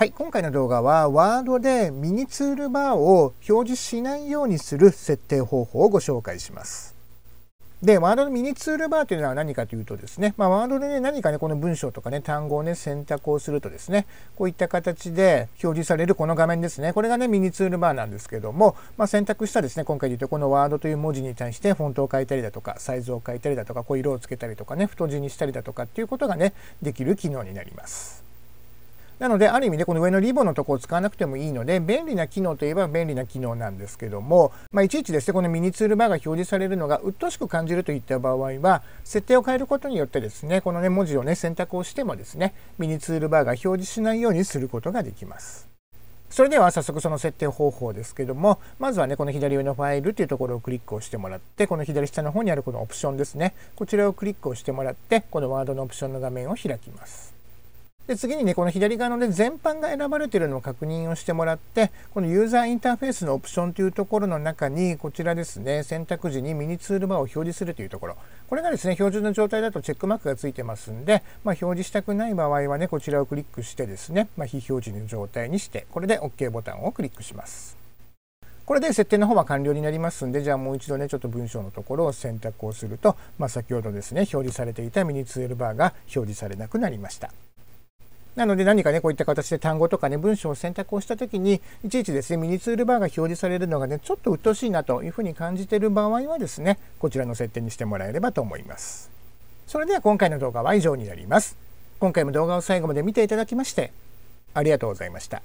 はい、今回の動画はワードでミニツールバーを表示しないようにする設定方法をご紹介します。で、ワードのミニツールバーというのは何かというとですね、まあ、ワードでね、何かね、この文章とかね、単語をね、選択をするとですね、こういった形で表示されるこの画面ですね、これがね、ミニツールバーなんですけども、まあ、選択したですね、今回で言うと、このワードという文字に対してフォントを変えたりだとか、サイズを変えたりだとか、こう色をつけたりとかね、太字にしたりだとかっていうことがね、できる機能になります。なのである意味でこの上のリボンのとこを使わなくてもいいので便利な機能といえば便利な機能なんですけども、まあ、いちいちですねこのミニツールバーが表示されるのが鬱陶しく感じるといった場合は設定を変えることによってですねこのね文字をね選択をしてもですねミニツールバーが表示しないようにすることができます。それでは早速その設定方法ですけども、まずはね、この左上のファイルというところをクリックをしてもらって、この左下の方にあるこのオプションですね、こちらをクリックをしてもらって、このワードのオプションの画面を開きます。で次にねこの左側の、ね、全般が選ばれているのを確認をしてもらってこのユーザーインターフェースのオプションというところの中にこちらですね選択時にミニツールバーを表示するというところこれがですね標準の状態だとチェックマークがついてますんで、まあ、表示したくない場合はねこちらをクリックしてですね、まあ、非表示の状態にしてこれで OK ボタンをクリックします。これで設定の方は完了になりますんで、じゃあもう一度ね、ちょっと文章のところを選択をすると、まあ、先ほどですね、表示されていたミニツールバーが表示されなくなりました。なので何かねこういった形で単語とかね文章を選択をした時にいちいちですねミニツールバーが表示されるのがねちょっと鬱陶しいなというふうに感じている場合はですねこちらの設定にしてもらえればと思います。それでは今回の動画は以上になります。今回も動画を最後まで見ていただきましてありがとうございました。